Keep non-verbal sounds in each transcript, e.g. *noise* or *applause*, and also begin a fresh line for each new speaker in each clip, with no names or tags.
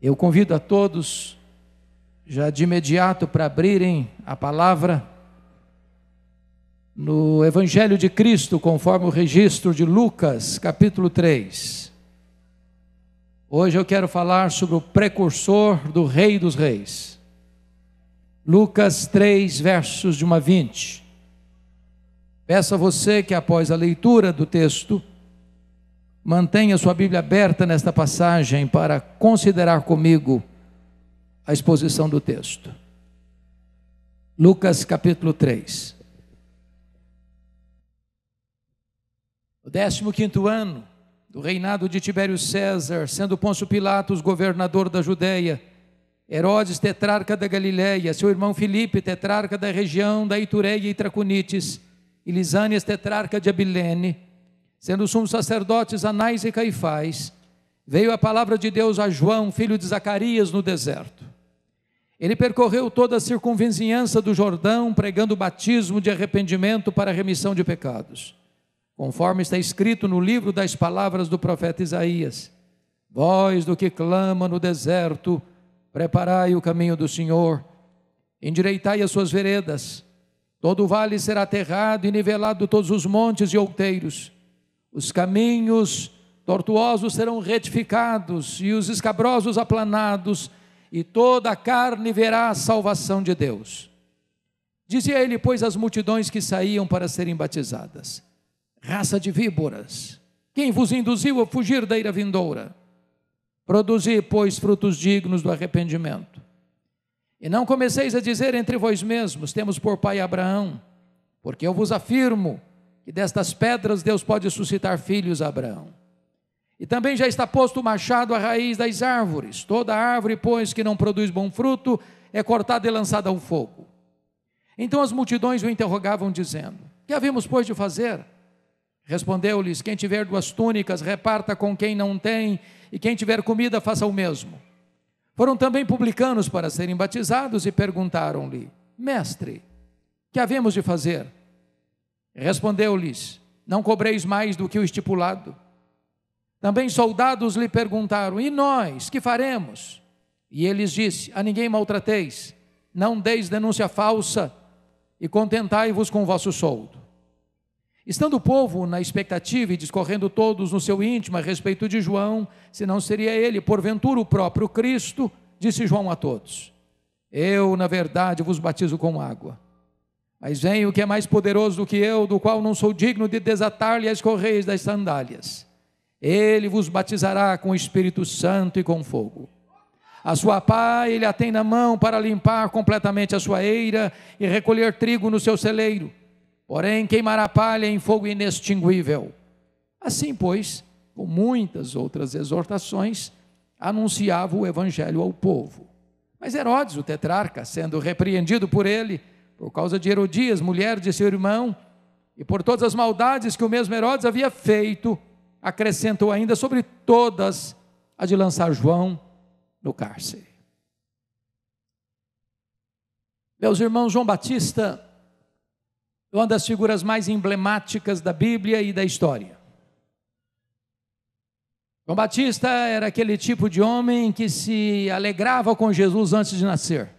Eu convido a todos, já de imediato, para abrirem a palavra no Evangelho de Cristo, conforme o registro de Lucas, capítulo 3. Hoje eu quero falar sobre o precursor do Rei dos Reis. Lucas 3, versos de 1 a 20. Peço a você que, após a leitura do texto, Mantenha sua Bíblia aberta nesta passagem para considerar comigo a exposição do texto. Lucas capítulo 3. O 15 ano do reinado de Tibério César, sendo Pôncio Pilatos governador da Judéia, Herodes tetrarca da Galiléia, seu irmão Filipe tetrarca da região da Itureia e Traconites, e Lisânias tetrarca de Abilene, Sendo sumos sacerdotes anais e Caifás, veio a palavra de Deus a João, filho de Zacarias, no deserto. Ele percorreu toda a circunvizinhança do Jordão, pregando o batismo de arrependimento para a remissão de pecados, conforme está escrito no livro das palavras do profeta Isaías: Voz do que clama no deserto, preparai o caminho do Senhor, endireitai as suas veredas, todo o vale será aterrado e nivelado todos os montes e outeiros os caminhos tortuosos serão retificados e os escabrosos aplanados, e toda a carne verá a salvação de Deus. Dizia ele, pois, às multidões que saíam para serem batizadas: Raça de víboras, quem vos induziu a fugir da ira vindoura? Produzi, pois, frutos dignos do arrependimento. E não comeceis a dizer entre vós mesmos: Temos por pai Abraão, porque eu vos afirmo e destas pedras Deus pode suscitar filhos a Abraão. E também já está posto o machado à raiz das árvores. Toda árvore, pois, que não produz bom fruto, é cortada e lançada ao fogo. Então as multidões o interrogavam, dizendo: Que havemos, pois, de fazer? Respondeu-lhes: Quem tiver duas túnicas, reparta com quem não tem, e quem tiver comida, faça o mesmo. Foram também publicanos para serem batizados e perguntaram-lhe: Mestre, que havemos de fazer? Respondeu-lhes: Não cobreis mais do que o estipulado. Também soldados lhe perguntaram: E nós, que faremos? E ele lhes disse: A ninguém maltrateis, não deis denúncia falsa e contentai-vos com o vosso soldo. Estando o povo na expectativa e discorrendo todos no seu íntimo a respeito de João, se não seria ele, porventura, o próprio Cristo, disse João a todos: Eu, na verdade, vos batizo com água mas vem o que é mais poderoso do que eu, do qual não sou digno de desatar-lhe as correias das sandálias. Ele vos batizará com o Espírito Santo e com fogo. A sua pá ele a tem na mão para limpar completamente a sua eira e recolher trigo no seu celeiro. Porém, queimará palha em fogo inextinguível. Assim, pois, com muitas outras exortações, anunciava o evangelho ao povo. Mas Herodes, o tetrarca, sendo repreendido por ele, por causa de Herodias, mulher de seu irmão, e por todas as maldades que o mesmo Herodes havia feito, acrescentou ainda sobre todas a de lançar João no cárcere. Meus irmãos, João Batista é uma das figuras mais emblemáticas da Bíblia e da história. João Batista era aquele tipo de homem que se alegrava com Jesus antes de nascer.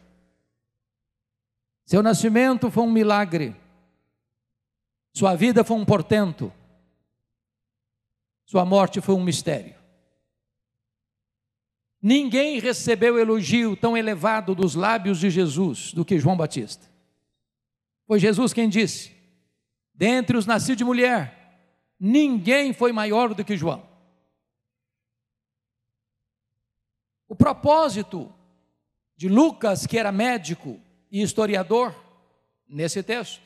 Seu nascimento foi um milagre. Sua vida foi um portento. Sua morte foi um mistério. Ninguém recebeu elogio tão elevado dos lábios de Jesus do que João Batista. Foi Jesus quem disse: Dentre os nascidos de mulher, ninguém foi maior do que João. O propósito de Lucas, que era médico, e historiador nesse texto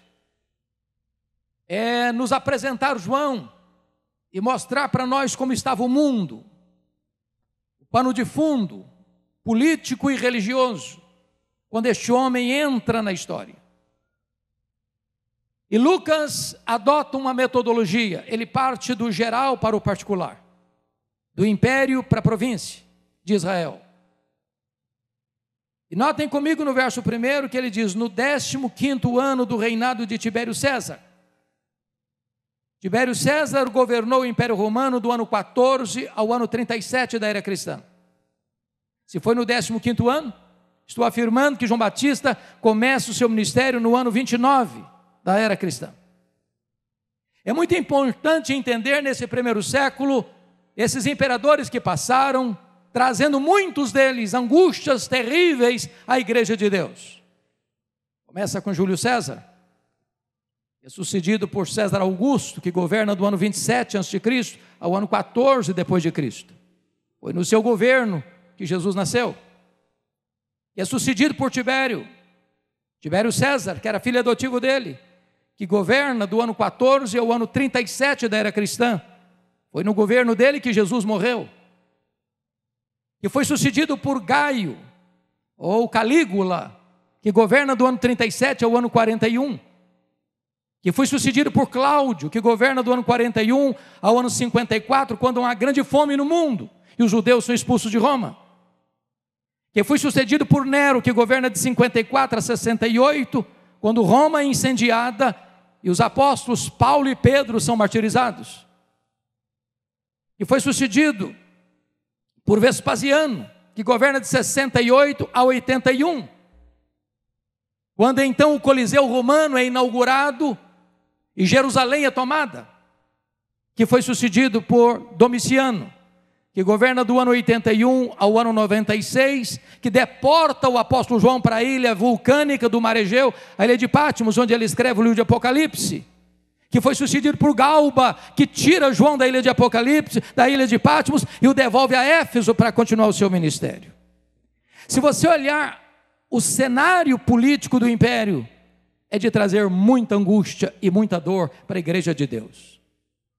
é nos apresentar João e mostrar para nós como estava o mundo, o pano de fundo político e religioso, quando este homem entra na história. E Lucas adota uma metodologia, ele parte do geral para o particular, do império para a província de Israel. E notem comigo no verso 1 que ele diz: No 15 ano do reinado de Tibério César. Tibério César governou o Império Romano do ano 14 ao ano 37 da era cristã. Se foi no 15 ano, estou afirmando que João Batista começa o seu ministério no ano 29 da era cristã. É muito importante entender nesse primeiro século esses imperadores que passaram, trazendo muitos deles angústias terríveis à igreja de Deus. Começa com Júlio César, é sucedido por César Augusto, que governa do ano 27 a.C. ao ano 14 depois de Cristo. Foi no seu governo que Jesus nasceu. E é sucedido por Tibério, Tibério César, que era filho adotivo dele, que governa do ano 14 ao ano 37 da era cristã. Foi no governo dele que Jesus morreu que foi sucedido por Gaio, ou Calígula, que governa do ano 37 ao ano 41, que foi sucedido por Cláudio, que governa do ano 41 ao ano 54, quando há grande fome no mundo e os judeus são expulsos de Roma, que foi sucedido por Nero, que governa de 54 a 68, quando Roma é incendiada e os apóstolos Paulo e Pedro são martirizados. E foi sucedido por Vespasiano, que governa de 68 a 81. Quando então o Coliseu Romano é inaugurado e Jerusalém é tomada, que foi sucedido por Domiciano, que governa do ano 81 ao ano 96, que deporta o apóstolo João para a ilha vulcânica do Mar Egeu, a ilha de Patmos, onde ele escreve o livro de Apocalipse que foi sucedido por Galba, que tira João da ilha de Apocalipse, da ilha de Patmos e o devolve a Éfeso para continuar o seu ministério. Se você olhar o cenário político do império, é de trazer muita angústia e muita dor para a igreja de Deus.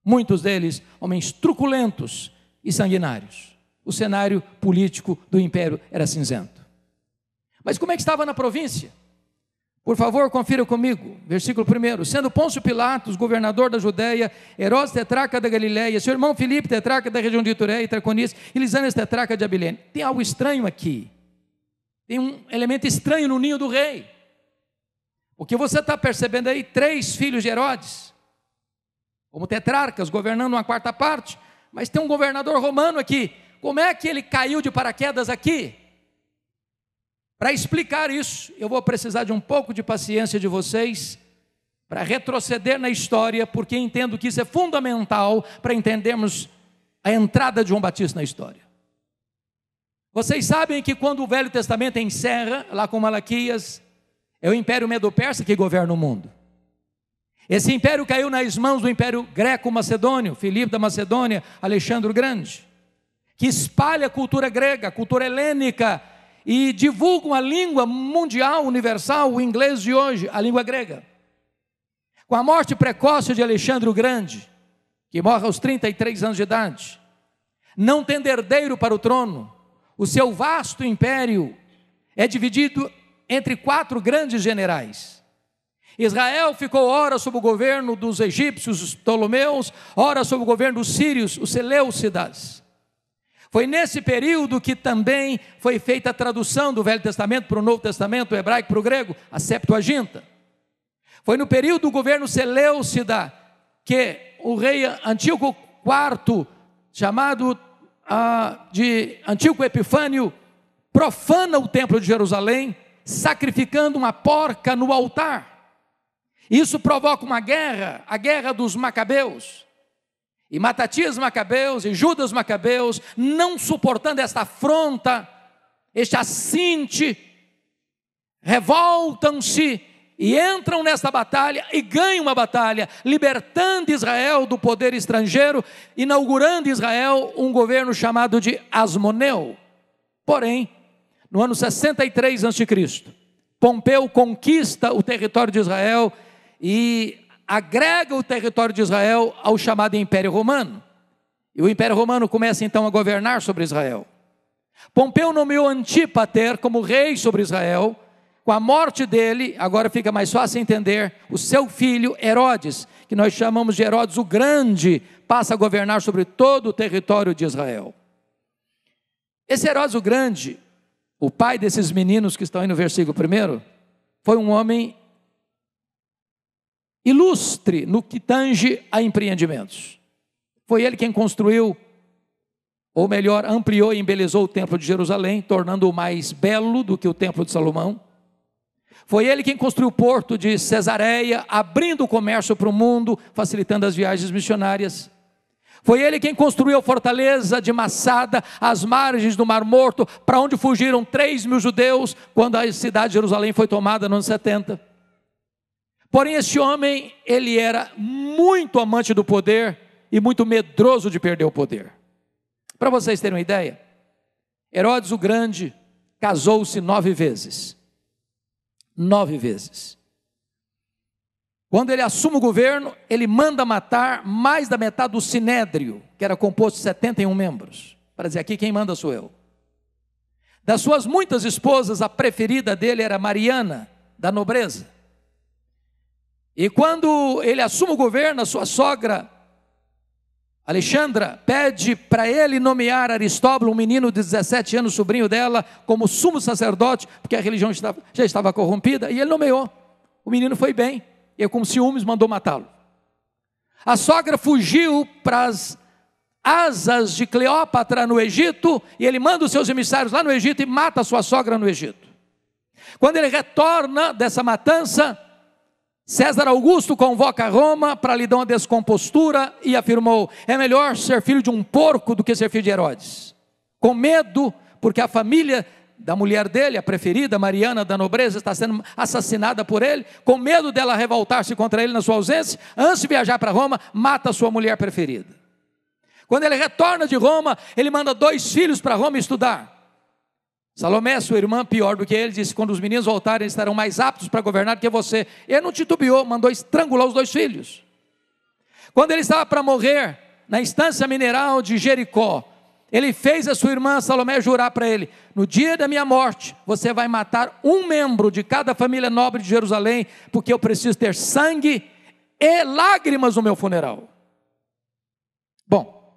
Muitos deles homens truculentos e sanguinários. O cenário político do império era cinzento. Mas como é que estava na província? Por favor, confira comigo, versículo 1. Sendo Pôncio Pilatos, governador da Judéia, Herodes tetraca da Galiléia, seu irmão Filipe tetraca da região de Itureia e Traconis, e Lisânias tetraca de Abilene. Tem algo estranho aqui. Tem um elemento estranho no ninho do rei. O que você está percebendo aí? Três filhos de Herodes, como tetrarcas, governando uma quarta parte, mas tem um governador romano aqui. Como é que ele caiu de paraquedas aqui? Para explicar isso, eu vou precisar de um pouco de paciência de vocês para retroceder na história, porque entendo que isso é fundamental para entendermos a entrada de João Batista na história. Vocês sabem que quando o Velho Testamento encerra, lá com Malaquias, é o Império Medo-Persa que governa o mundo. Esse império caiu nas mãos do Império Greco-Macedônio, Filipe da Macedônia, Alexandre o Grande, que espalha a cultura grega, a cultura helênica, e divulgam a língua mundial, universal, o inglês de hoje, a língua grega. Com a morte precoce de Alexandre o Grande, que morre aos 33 anos de idade, não tendo herdeiro para o trono, o seu vasto império é dividido entre quatro grandes generais. Israel ficou ora sob o governo dos egípcios, os Ptolomeus, ora sob o governo dos sírios, os Seleucidas. Foi nesse período que também foi feita a tradução do Velho Testamento para o Novo Testamento, o hebraico para o grego, a Septuaginta. Foi no período do governo Seleucida que o rei Antíoco IV, chamado ah, de Antíoco Epifânio, profana o templo de Jerusalém, sacrificando uma porca no altar. Isso provoca uma guerra, a guerra dos Macabeus. E Matatias Macabeus e Judas Macabeus, não suportando esta afronta, este assinte, revoltam-se e entram nesta batalha e ganham a batalha, libertando Israel do poder estrangeiro, inaugurando Israel um governo chamado de Asmoneu. Porém, no ano 63 a.C., Pompeu conquista o território de Israel e agrega o território de Israel ao chamado Império Romano. E o Império Romano começa então a governar sobre Israel. Pompeu nomeou Antípater como rei sobre Israel. Com a morte dele, agora fica mais fácil entender, o seu filho Herodes, que nós chamamos de Herodes o Grande, passa a governar sobre todo o território de Israel. Esse Herodes o Grande, o pai desses meninos que estão aí no versículo primeiro, foi um homem ilustre no que tange a empreendimentos. Foi ele quem construiu, ou melhor, ampliou e embelezou o Templo de Jerusalém, tornando-o mais belo do que o Templo de Salomão. Foi ele quem construiu o porto de Cesareia, abrindo o comércio para o mundo, facilitando as viagens missionárias. Foi ele quem construiu a fortaleza de Massada, às margens do Mar Morto, para onde fugiram 3 mil judeus quando a cidade de Jerusalém foi tomada no ano 70. Porém, esse homem, ele era muito amante do poder e muito medroso de perder o poder. Para vocês terem uma ideia, Herodes o Grande casou-se nove vezes. Nove vezes. Quando ele assume o governo, ele manda matar mais da metade do sinédrio, que era composto de 71 membros. Para dizer aqui, quem manda sou eu. Das suas muitas esposas, a preferida dele era Mariana, da nobreza e quando ele assume o governo, a sua sogra, Alexandra, pede para ele nomear Aristóbulo, um menino de 17 anos, sobrinho dela, como sumo sacerdote, porque a religião já estava corrompida, e ele nomeou. O menino foi bem, e é com ciúmes mandou matá-lo. A sogra fugiu para as asas de Cleópatra no Egito, e ele manda os seus emissários lá no Egito e mata a sua sogra no Egito. Quando ele retorna dessa matança, César Augusto convoca Roma para lhe dar uma descompostura e afirmou: é melhor ser filho de um porco do que ser filho de Herodes. Com medo, porque a família da mulher dele, a preferida, Mariana da Nobreza, está sendo assassinada por ele, com medo dela revoltar-se contra ele na sua ausência, antes de viajar para Roma, mata a sua mulher preferida. Quando ele retorna de Roma, ele manda dois filhos para Roma estudar. Salomé, sua irmã, pior do que ele, disse: quando os meninos voltarem, eles estarão mais aptos para governar do que você. Ele não titubeou, mandou estrangular os dois filhos. Quando ele estava para morrer, na instância mineral de Jericó, ele fez a sua irmã Salomé jurar para ele: No dia da minha morte, você vai matar um membro de cada família nobre de Jerusalém, porque eu preciso ter sangue e lágrimas no meu funeral. Bom,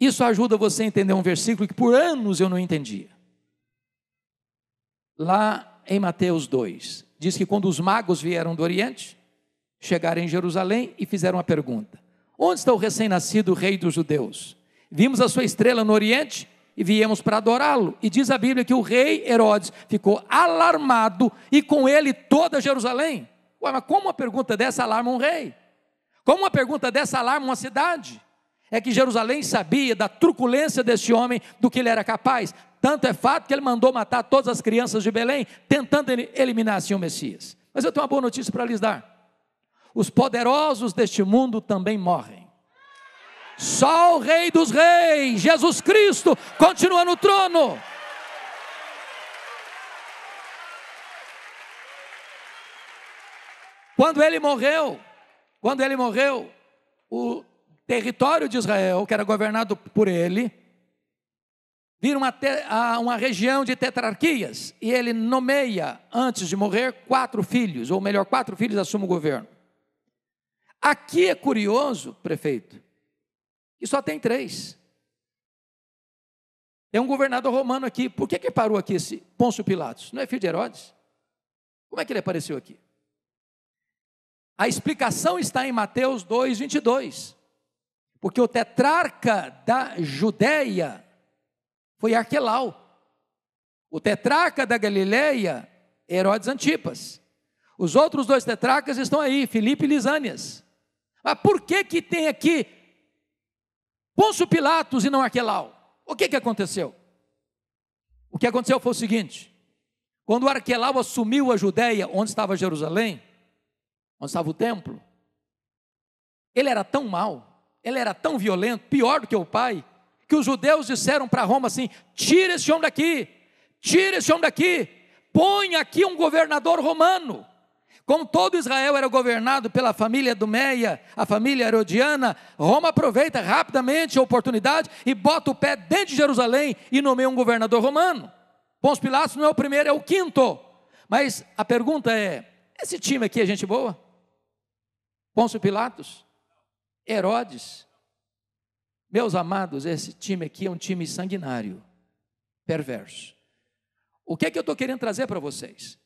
isso ajuda você a entender um versículo que por anos eu não entendia lá em Mateus 2. Diz que quando os magos vieram do Oriente, chegaram em Jerusalém e fizeram a pergunta: Onde está o recém-nascido rei dos judeus? Vimos a sua estrela no Oriente e viemos para adorá-lo. E diz a Bíblia que o rei Herodes ficou alarmado e com ele toda Jerusalém. Ué, mas como uma pergunta dessa alarma um rei? Como uma pergunta dessa alarma uma cidade? É que Jerusalém sabia da truculência desse homem, do que ele era capaz. Tanto é fato que ele mandou matar todas as crianças de Belém, tentando eliminar assim o Messias. Mas eu tenho uma boa notícia para lhes dar: os poderosos deste mundo também morrem. Só o Rei dos Reis, Jesus Cristo, continua no trono. Quando ele morreu, quando ele morreu, o território de Israel, que era governado por ele, vira uma, te, uma região de tetrarquias e ele nomeia, antes de morrer, quatro filhos, ou melhor, quatro filhos assumem o governo. Aqui é curioso, prefeito, que só tem três. É um governador romano aqui. Por que, que parou aqui esse Pôncio Pilatos? Não é filho de Herodes? Como é que ele apareceu aqui? A explicação está em Mateus 2, 22. Porque o tetrarca da Judéia foi Arquelau. O tetraca da Galileia, Herodes Antipas. Os outros dois tetracas estão aí, Filipe e Lisânias. Mas por que que tem aqui Pôncio Pilatos e não Arquelau? O que que aconteceu? O que aconteceu foi o seguinte: quando Arquelau assumiu a Judéia, onde estava Jerusalém, onde estava o templo, ele era tão mau, ele era tão violento, pior do que o pai, que os judeus disseram para Roma assim: tira esse homem daqui, tira esse homem daqui, põe aqui um governador romano. Como todo Israel era governado pela família do Meia, a família herodiana, Roma aproveita rapidamente a oportunidade e bota o pé dentro de Jerusalém e nomeia um governador romano. Pons Pilatos não é o primeiro, é o quinto. Mas a pergunta é: esse time aqui é gente boa? Pôncio Pilatos? Herodes? Meus amados, esse time aqui é um time sanguinário, perverso. O que é que eu estou querendo trazer para vocês?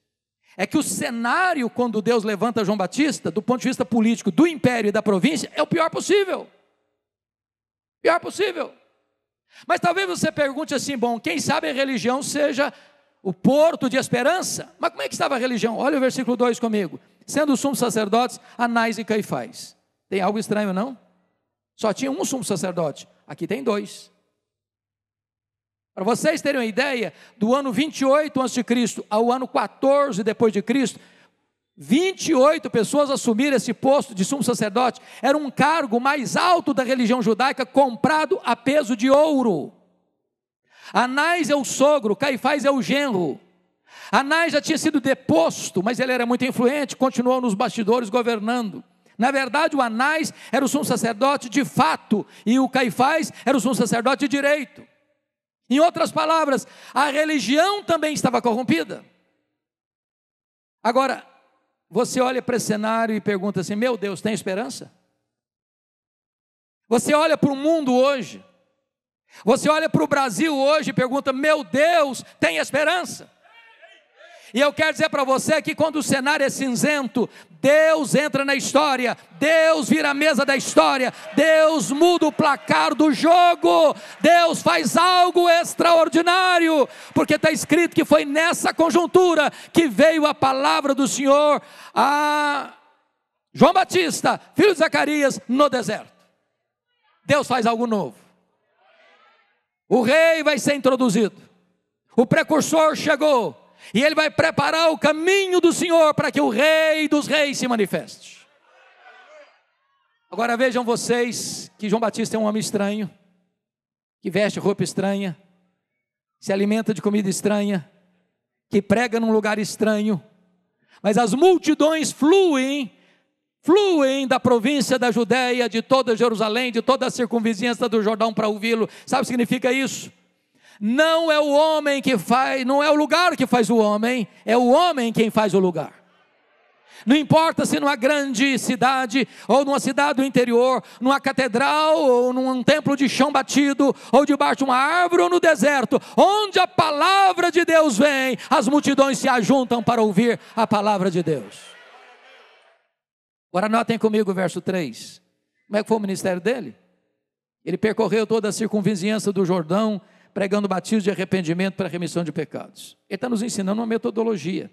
É que o cenário, quando Deus levanta João Batista, do ponto de vista político, do império e da província, é o pior possível. Pior possível. Mas talvez você pergunte assim: bom, quem sabe a religião seja o porto de esperança. Mas como é que estava a religião? Olha o versículo 2 comigo. Sendo sumos sacerdotes, Anás e Caifás. Tem algo estranho, não? Só tinha um sumo sacerdote. Aqui tem dois. Para vocês terem uma ideia, do ano 28 a.C. ao ano 14 depois de Cristo, 28 pessoas assumiram esse posto de sumo sacerdote. Era um cargo mais alto da religião judaica, comprado a peso de ouro. Anás é o sogro, Caifás é o genro. Anás já tinha sido deposto, mas ele era muito influente, continuou nos bastidores governando. Na verdade, o Anás era o sumo sacerdote de fato e o Caifás era o sumo sacerdote de direito. Em outras palavras, a religião também estava corrompida. Agora, você olha para esse cenário e pergunta assim: meu Deus, tem esperança? Você olha para o mundo hoje, você olha para o Brasil hoje e pergunta: meu Deus, tem esperança? E eu quero dizer para você que quando o cenário é cinzento, Deus entra na história, Deus vira a mesa da história, Deus muda o placar do jogo, Deus faz algo extraordinário, porque está escrito que foi nessa conjuntura que veio a palavra do Senhor a João Batista, filho de Zacarias, no deserto. Deus faz algo novo. O rei vai ser introduzido. O precursor chegou. E ele vai preparar o caminho do Senhor para que o Rei dos Reis se manifeste. Agora vejam vocês que João Batista é um homem estranho, que veste roupa estranha, se alimenta de comida estranha, que prega num lugar estranho, mas as multidões fluem fluem da província da Judéia, de toda Jerusalém, de toda a circunvizinhança do Jordão para ouvi-lo. Sabe o que significa isso? Não é o homem que faz, não é o lugar que faz o homem, é o homem quem faz o lugar. Não importa se numa grande cidade, ou numa cidade do interior, numa catedral, ou num templo de chão batido, ou debaixo de uma árvore, ou no deserto, onde a palavra de Deus vem, as multidões se ajuntam para ouvir a palavra de Deus. Agora notem comigo o verso 3. Como é que foi o ministério dele? Ele percorreu toda a circunvizinhança do Jordão, pregando batismo de arrependimento para remissão de pecados. Ele está nos ensinando uma metodologia.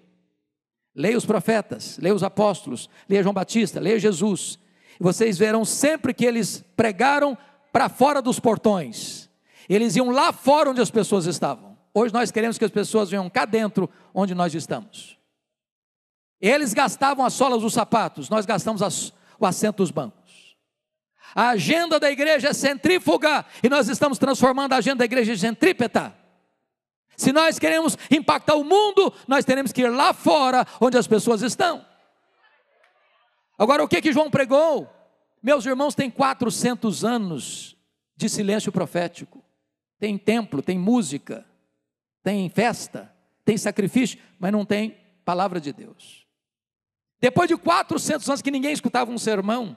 Leia os profetas, leia os apóstolos, leia João Batista, leia Jesus. E vocês verão sempre que eles pregaram para fora dos portões. Eles iam lá fora onde as pessoas estavam. Hoje nós queremos que as pessoas venham cá dentro onde nós estamos. Eles gastavam as solas dos sapatos, nós gastamos as, o assento dos bancos. A agenda da igreja é centrífuga e nós estamos transformando a agenda da igreja em centrípeta. Se nós queremos impactar o mundo, nós teremos que ir lá fora onde as pessoas estão. Agora, o que que João pregou? Meus irmãos, tem 400 anos de silêncio profético. Tem templo, tem música, tem festa, tem sacrifício, mas não tem palavra de Deus. Depois de 400 anos que ninguém escutava um sermão,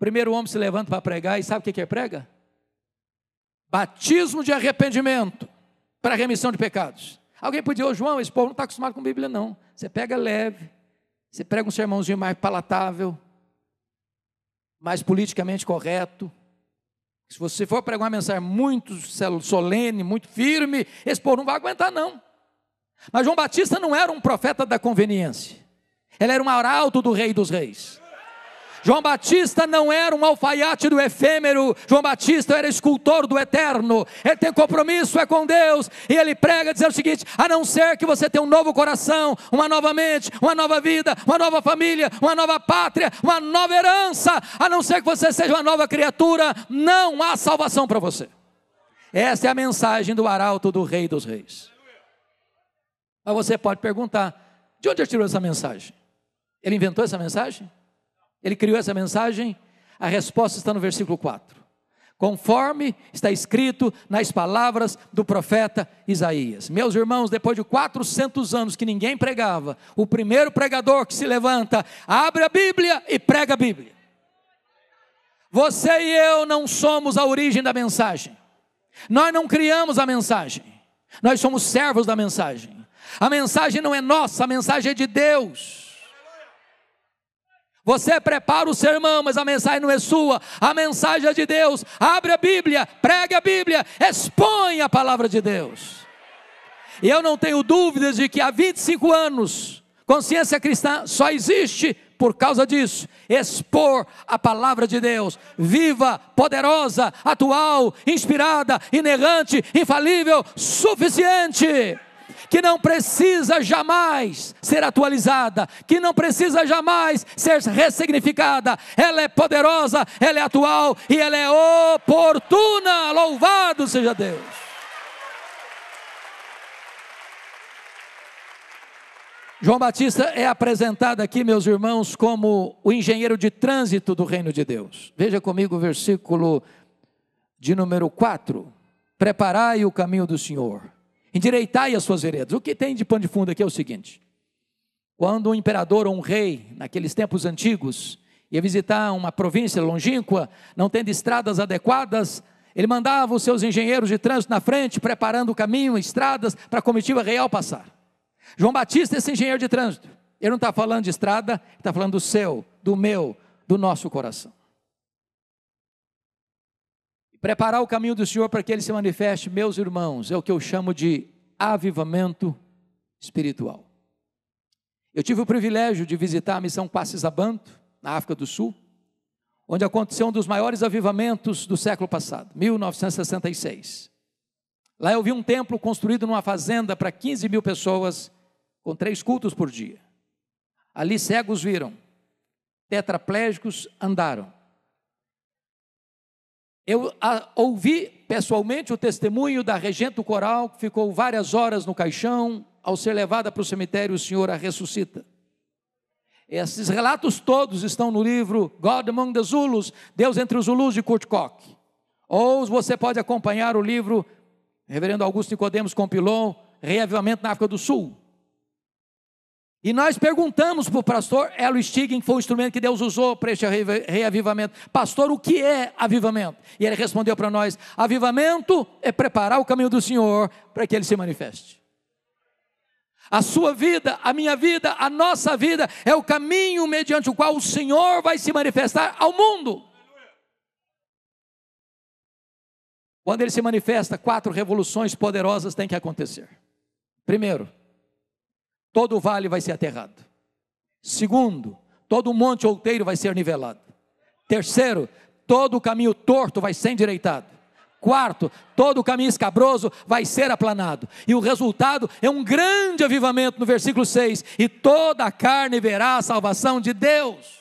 primeiro homem se levanta para pregar e sabe o que é prega? Batismo de arrependimento para remissão de pecados. Alguém podia, ô João, esse povo não está acostumado com Bíblia, não. Você pega leve, você prega um sermãozinho mais palatável, mais politicamente correto. Se você for pregar uma mensagem muito solene, muito firme, esse povo não vai aguentar, não. Mas João Batista não era um profeta da conveniência. Ele era um arauto do rei dos reis. João Batista não era um alfaiate do efêmero, João Batista era escultor do eterno. Ele tem compromisso é com Deus e ele prega dizendo o seguinte: a não ser que você tenha um novo coração, uma nova mente, uma nova vida, uma nova família, uma nova pátria, uma nova herança, a não ser que você seja uma nova criatura, não há salvação para você. Essa é a mensagem do arauto do Rei dos Reis. Mas você pode perguntar: de onde ele tirou essa mensagem? Ele inventou essa mensagem? Ele criou essa mensagem? A resposta está no versículo 4. Conforme está escrito nas palavras do profeta Isaías. Meus irmãos, depois de 400 anos que ninguém pregava, o primeiro pregador que se levanta abre a Bíblia e prega a Bíblia. Você e eu não somos a origem da mensagem. Nós não criamos a mensagem. Nós somos servos da mensagem. A mensagem não é nossa, a mensagem é de Deus. Você prepara o sermão, mas a mensagem não é sua, a mensagem é de Deus. Abre a Bíblia, pregue a Bíblia, expõe a palavra de Deus. E eu não tenho dúvidas de que há 25 anos, consciência cristã só existe por causa disso, expor a palavra de Deus, viva, poderosa, atual, inspirada, inerrante, infalível, suficiente que não precisa jamais ser atualizada, que não precisa jamais ser ressignificada. Ela é poderosa, ela é atual e ela é oportuna. Louvado seja Deus. João Batista é apresentado aqui, meus irmãos, como o engenheiro de trânsito do reino de Deus. Veja comigo o versículo de número 4. Preparai o caminho do Senhor endireitai as suas veredas. O que tem de pano de fundo aqui é o seguinte: quando um imperador ou um rei, naqueles tempos antigos, ia visitar uma província longínqua, não tendo estradas adequadas, ele mandava os seus engenheiros de trânsito na frente, preparando o caminho, estradas, para a comitiva real passar. João Batista, é esse engenheiro de trânsito, ele não está falando de estrada, está falando do seu, do meu, do nosso coração. Preparar o caminho do Senhor para que ele se manifeste, meus irmãos, é o que eu chamo de avivamento espiritual. Eu tive o privilégio de visitar a missão Passisabanto, na África do Sul, onde aconteceu um dos maiores avivamentos do século passado, 1966. Lá eu vi um templo construído numa fazenda para 15 mil pessoas, com três cultos por dia. Ali cegos viram, tetraplégicos andaram, eu a, ah, ouvi pessoalmente o testemunho da regente do coral, que ficou várias horas no caixão, ao ser levada para o cemitério, o Senhor a ressuscita. Esses relatos todos estão no livro God Among the Zulus, Deus entre os Zulus, de Kurt Koch. Ou você pode acompanhar o livro, o reverendo Augusto Nicodemos compilou, Reavivamento na África do Sul, e nós perguntamos para o pastor Elo Stigen, que foi o instrumento que Deus usou para este reavivamento: Pastor, o que é avivamento? E ele respondeu para nós: Avivamento é preparar o caminho do Senhor para que ele se manifeste. A sua vida, a minha vida, a nossa vida é o caminho mediante o qual o Senhor vai se manifestar ao mundo. Quando ele se manifesta, quatro revoluções poderosas têm que acontecer. Primeiro, todo vale vai ser aterrado. Segundo, todo monte outeiro vai ser nivelado. Terceiro, todo caminho torto vai ser endireitado. Quarto, todo caminho escabroso vai ser aplanado. E o resultado é um grande avivamento no versículo 6: e toda a carne verá a salvação de Deus.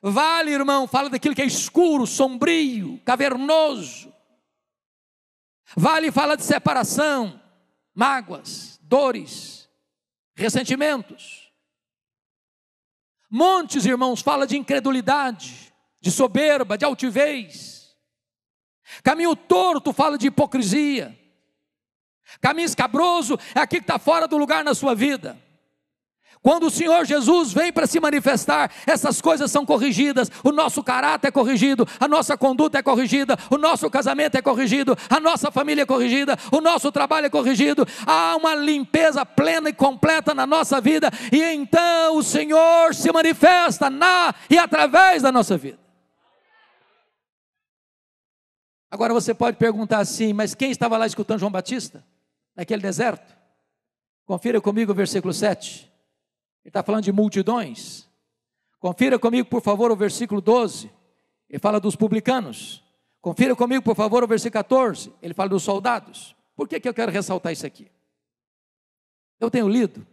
Vale, irmão, fala daquilo que é escuro, sombrio, cavernoso. Vale fala de separação, mágoas, dores, ressentimentos. Montes, irmãos, fala de incredulidade, de soberba, de altivez. Caminho torto fala de hipocrisia. Caminho escabroso é aquilo que está fora do lugar na sua vida. Quando o Senhor Jesus vem para se manifestar, essas coisas são corrigidas, o nosso caráter é corrigido, a nossa conduta é corrigida, o nosso casamento é corrigido, a nossa família é corrigida, o nosso trabalho é corrigido, há uma limpeza plena e completa na nossa vida, e então o Senhor se manifesta na e através da nossa vida. Agora você pode perguntar assim, mas quem estava lá escutando João Batista? Naquele deserto? Confira comigo o versículo 7. Ele está falando de multidões. Confira comigo, por favor, o versículo 12. Ele fala dos publicanos. Confira comigo, por favor, o versículo 14. Ele fala dos soldados. Por que, que eu quero ressaltar isso aqui? Eu tenho lido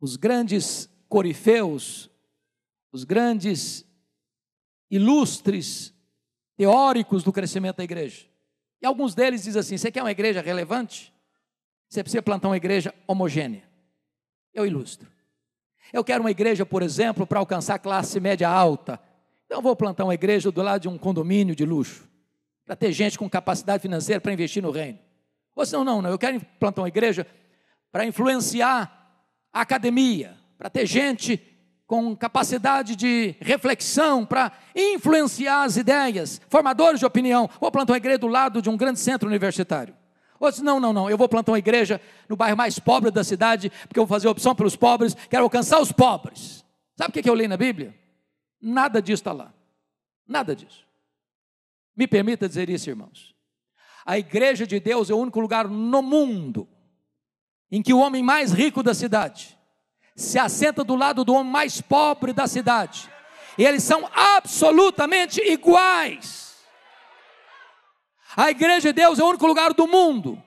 os grandes corifeus, os grandes ilustres teóricos do crescimento da igreja. E alguns deles dizem assim: você quer uma igreja relevante? Você precisa plantar uma igreja homogênea. Eu ilustro. Eu quero uma igreja, por exemplo, para alcançar classe média alta. Então vou plantar uma igreja do lado de um condomínio de luxo, para ter gente com capacidade financeira para investir no reino. Ou senão, não, não, eu quero plantar uma igreja para influenciar a academia, para ter gente com capacidade de reflexão, para influenciar as ideias, formadores de opinião. Vou plantar uma igreja do lado de um grande centro universitário. Ou não, não, não, eu vou plantar uma igreja no bairro mais pobre da cidade, porque eu vou fazer opção pelos pobres, quero alcançar os pobres. Sabe o que eu leio na Bíblia? Nada disso está lá. Nada disso. Me permita dizer isso, irmãos. A igreja de Deus é o único lugar no mundo em que o homem mais rico da cidade se assenta do lado do homem mais pobre da cidade. E eles são absolutamente iguais. A igreja de Deus é o único lugar do mundo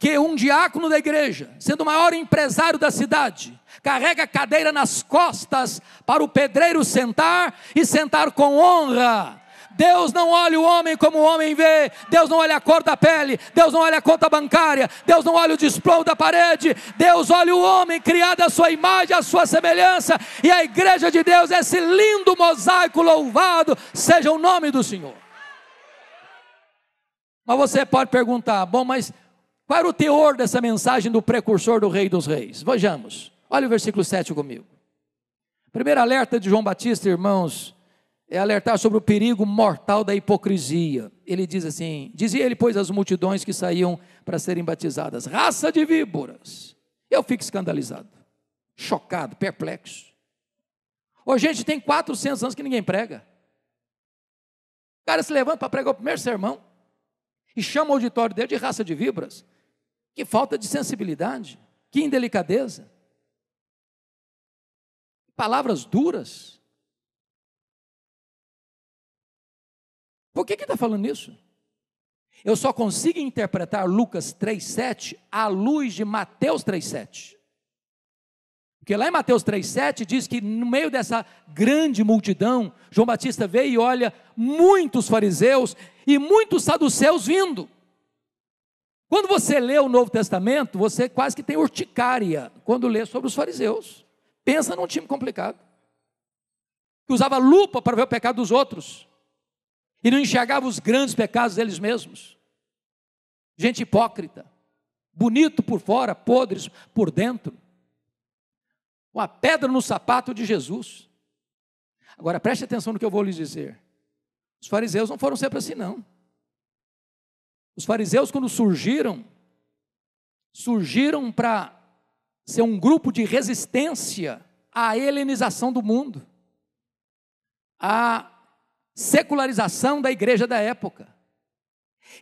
que um diácono da igreja, sendo o maior empresário da cidade, carrega a cadeira nas costas para o pedreiro sentar e sentar com honra. Deus não olha o homem como o homem vê, Deus não olha a cor da pele, Deus não olha a conta bancária, Deus não olha o desplomo da parede, Deus olha o homem criado à sua imagem, à sua semelhança, e a igreja de Deus é esse lindo mosaico louvado, seja o nome do Senhor. Mas você pode perguntar, bom, mas qual era o teor dessa mensagem do precursor do Rei dos Reis? Vejamos. Olha o versículo 7 comigo. Primeiro alerta de João Batista, irmãos, é alertar sobre o perigo mortal da hipocrisia. Ele diz assim: Dizia ele, pois, às multidões que saíam para serem batizadas: raça de víboras. Eu fico escandalizado, chocado, perplexo. Hoje, gente, tem 400 anos que ninguém prega. O cara se levanta para pregar o primeiro sermão e chama o auditório dele de raça de vibras. Que falta de sensibilidade, que indelicadeza. Palavras duras. Por que está falando isso? Eu só consigo interpretar Lucas 3,7 à luz de Mateus 3,7. Porque lá em Mateus 3,7 diz que no meio dessa grande multidão, João Batista vê e olha muitos fariseus e muitos saduceus vindo. Quando você lê o Novo Testamento, você quase que tem urticária quando lê sobre os fariseus. Pensa num time complicado. Que usava lupa para ver o pecado dos outros. E não enxergava os grandes pecados deles mesmos. Gente hipócrita. Bonito por fora, podres por dentro uma pedra no sapato de Jesus. Agora preste atenção no que eu vou lhes dizer. Os fariseus não foram sempre assim, não. Os fariseus, quando surgiram, surgiram para ser um grupo de resistência à helenização do mundo, à secularização da igreja da época.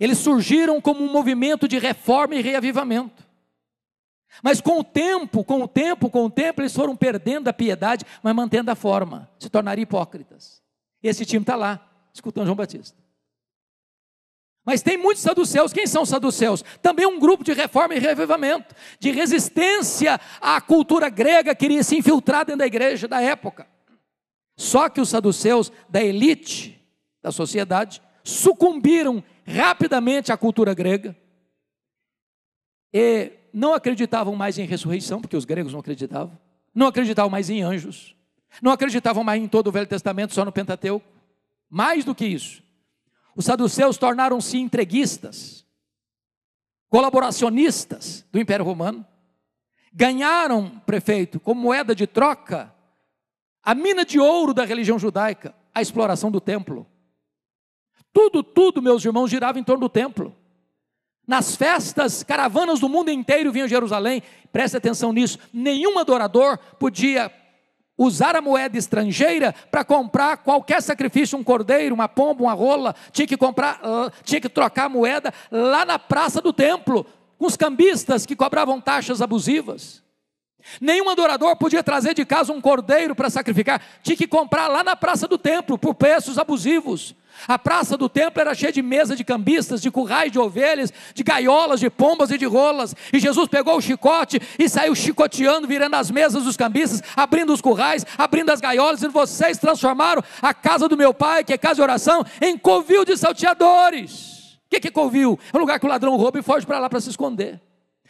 Eles surgiram como um movimento de reforma e reavivamento. Mas com o tempo, com o tempo, com o tempo, eles foram perdendo a piedade, mas mantendo a forma, se tornaram hipócritas. Esse time está lá, escutando João Batista. Mas tem muitos saduceus. Quem são os saduceus? Também um grupo de reforma e revivamento, de resistência à cultura grega que iria se infiltrar dentro da igreja da época. Só que os saduceus da elite da sociedade sucumbiram rapidamente à cultura grega e não acreditavam mais em ressurreição, porque os gregos não acreditavam, não acreditavam mais em anjos, não acreditavam mais em todo o Velho Testamento, só no Pentateuco. Mais do que isso, os saduceus tornaram-se entreguistas, colaboracionistas do Império Romano, ganharam, prefeito, como moeda de troca, a mina de ouro da religião judaica, a exploração do templo. Tudo, tudo, meus irmãos, girava em torno do templo. Nas festas, caravanas do mundo inteiro vinham a Jerusalém. Preste atenção nisso. Nenhum adorador podia usar a moeda estrangeira para comprar qualquer sacrifício, um cordeiro, uma pomba, uma rola, tinha que comprar, ah, tinha que trocar a moeda lá na praça do templo, com os cambistas que cobravam taxas abusivas. Nenhum adorador podia trazer de casa um cordeiro para sacrificar, tinha que comprar lá na praça do templo, por preços abusivos. A praça do templo era cheia de mesas de cambistas, de currais de ovelhas, de gaiolas, de pombas e de rolas. E Jesus pegou o chicote e saiu chicoteando, virando as mesas dos cambistas, abrindo os currais, abrindo as gaiolas, e vocês transformaram a casa do meu pai, que é casa de oração, em covil de salteadores. O que, que é covil? É um lugar que o ladrão rouba e foge para lá para se esconder.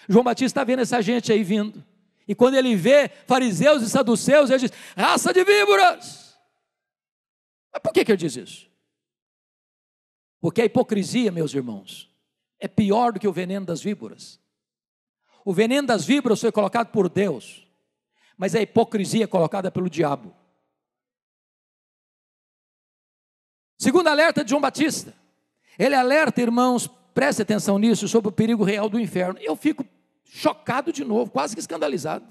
João Batista está vendo essa gente aí vindo. E quando ele vê fariseus e saduceus, ele diz: raça de víboras. Mas por que, que ele diz isso? Porque a hipocrisia, meus irmãos, é pior do que o veneno das víboras. O veneno das víboras foi colocado por Deus, mas é a hipocrisia é colocada pelo diabo. Segundo alerta de João Batista, ele alerta, irmãos, preste atenção nisso, sobre o perigo real do inferno. Eu fico chocado de novo, quase que escandalizado.